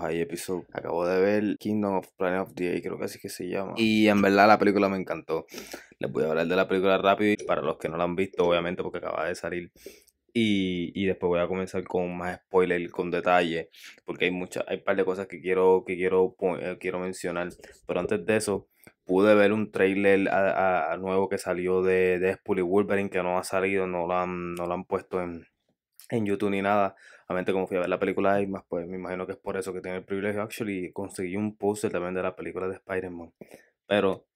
hay high Acabo de ver Kingdom of Planet of the Apes, creo que así que se llama. Y en verdad la película me encantó. Les voy a hablar de la película rápido para los que no la han visto, obviamente, porque acaba de salir. Y, después voy a comenzar con más spoiler, con detalle, porque hay muchas, hay un par de cosas que quiero, que quiero, eh, quiero mencionar. Pero antes de eso, pude ver un trailer a, nuevo que salió de Deadpool y Wolverine que no ha salido, no lo no lo han puesto en, en YouTube ni nada. Obviamente, como fui a ver la película de más pues me imagino que es por eso que tengo el privilegio. Actually, conseguí un puzzle también de la película de Spider-Man. Pero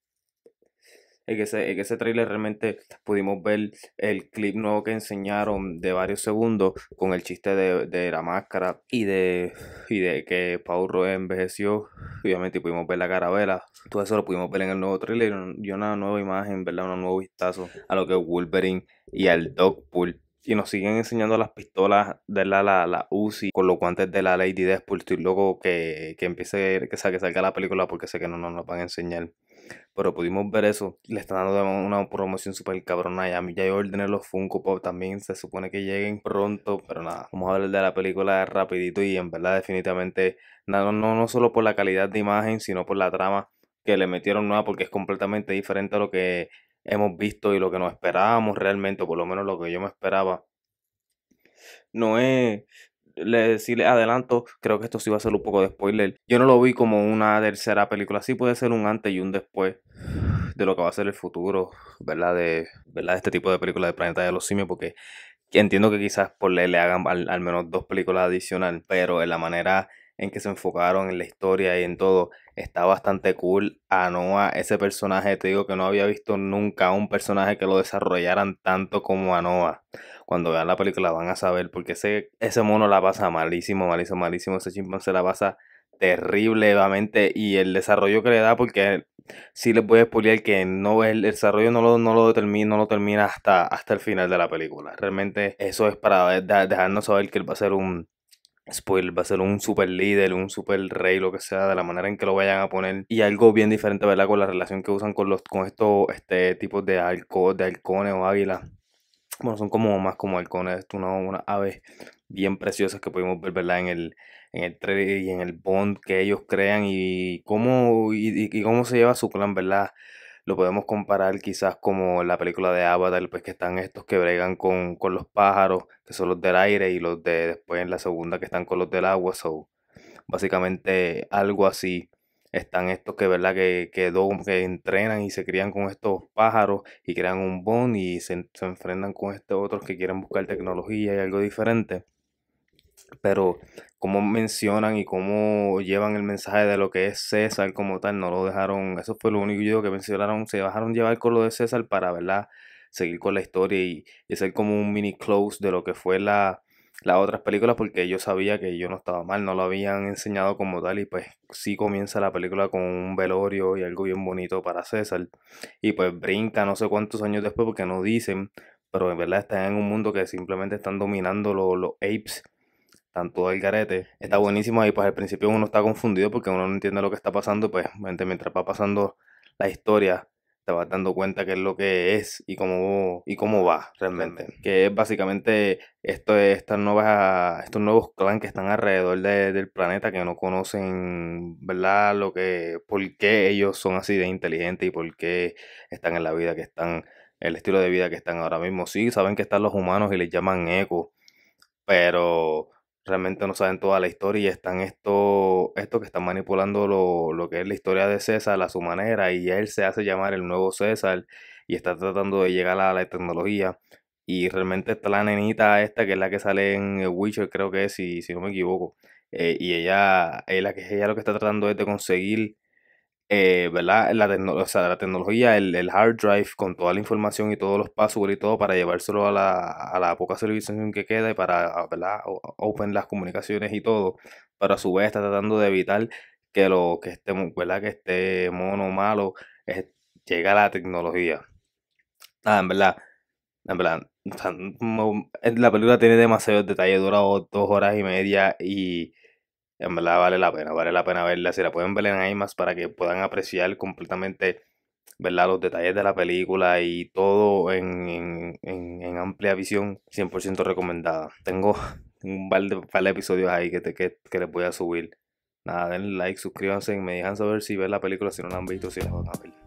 en ese, en ese trailer realmente pudimos ver el clip nuevo que enseñaron de varios segundos con el chiste de, la máscara y de, y de que Paul envejeció. Obviamente pudimos ver la carabela. Todo eso lo pudimos ver en el nuevo trailer. Y una nueva imagen, ¿verdad? Un nuevo vistazo a lo que Wolverine y al Dogpool y nos siguen enseñando las pistolas de la, la, la Uzi con los antes de la Lady Deadpool. y luego que, que empiece, que salga, salga la película porque sé que no, no nos van a enseñar. Pero pudimos ver eso. Le están dando una promoción súper cabrona. Ya, ya hay en los Funko Pop también. Se supone que lleguen pronto. Pero nada, vamos a hablar de la película rapidito. Y en verdad, definitivamente, no, no solo por la calidad de imagen, sino por la trama que le metieron nueva porque es completamente diferente a lo que hemos visto y lo que nos esperábamos realmente, o por lo menos lo que yo me esperaba, no es le, si adelanto, creo que esto sí va a ser un poco de spoiler. Yo no lo vi como una tercera película, sí puede ser un antes y un después de lo que va a ser el futuro, ¿verdad? De, ¿verdad? este tipo de películas de Planeta de los Simios, porque entiendo que quizás por le, le hagan al, al menos dos películas adicionales, pero en la manera en que se enfocaron en la historia y en todo. Está bastante cool. Anoa, ese personaje, te digo que no había visto nunca un personaje que lo desarrollaran tanto como Anoa. Cuando vean la película van a saber, porque ese, ese mono la pasa malísimo, malísimo, malísimo. Ese chimpancé la pasa terriblemente y el desarrollo que le da porque si le les voy a que no el, el desarrollo no lo, no lo termina no lo termina hasta, hasta el final de la película realmente eso es para dejarnos saber que él va a ser un Spoil va a ser un super líder, un super rey, lo que sea, de la manera en que lo vayan a poner. Y algo bien diferente, ¿verdad? Con la relación que usan con los, con estos este, tipos de, alcohol de halcones o águilas. Bueno, son como más como halcones, ¿no? unas aves bien preciosas que podemos ver, ¿verdad? En el, en el trailer y en el bond que ellos crean y cómo, y cómo se lleva su clan, ¿verdad? lo podemos comparar quizás como la película de Avatar, pues que están estos que bregan con, los pájaros, que son los del aire, y los de después en la segunda que están con los del agua, so básicamente algo así. Están estos que, ¿verdad? Que, entrenan y se crían con estos pájaros y crean un bond y se, se enfrentan con estos otros que quieren buscar tecnología y algo diferente pero como mencionan y cómo llevan el mensaje de lo que es César como tal, no lo dejaron, eso fue lo único que mencionaron, se dejaron llevar con lo de César para, ¿verdad? Seguir con la historia y, hacer como un mini close de lo que fue la, las otras películas porque yo sabía que yo no estaba mal, no lo habían enseñado como tal y pues sí comienza la película con un velorio y algo bien bonito para César y pues brinca no sé cuántos años después porque no dicen, pero en verdad están en un mundo que simplemente están dominando los, los apes están todo el garete. Está buenísimo y pues al principio uno está confundido porque uno no entiende lo que está pasando, pues mientras va pasando la historia te vas dando cuenta qué es lo que es y cómo y cómo va realmente. Que es básicamente esto, estos nuevos clans que están alrededor del planeta que no conocen, ¿verdad? Lo que, por qué ellos son así de inteligentes y por qué están en la vida que están, el estilo de vida que están ahora mismo. Sí, saben que están los humanos y les llaman eco, pero realmente no saben toda la historia y están estos esto que están manipulando lo, lo, que es la historia de César a su manera y él se hace llamar el nuevo César y está tratando de llegar a la tecnología y realmente está la nenita esta que es la que sale en Witcher creo que es si, si no me equivoco eh, y ella, ella, eh, ella lo que está tratando es de conseguir eh, ¿verdad? La, o sea, la tecnología, el, hard drive con toda la información y todos los passwords y todo para llevárselo a la, poca servicio que queda y para, ah, ¿verdad? Open las comunicaciones y todo, pero a su vez está tratando de evitar que lo que esté, ¿verdad? Que esté mono malo eh, llega a la tecnología. Ah, en verdad, la película tiene demasiados detalles, dura dos horas y media y en verdad vale la pena, vale la pena verla. Si la pueden ver en IMAX para que puedan apreciar completamente ¿verdad? los detalles de la película y todo en, en, en, amplia visión, 100% recomendada. Tengo un par de, episodios ahí que, te, que, que, les voy a subir. Nada, denle like, suscríbanse y me dejan saber si ven la película, si no la han visto, si la van a ver.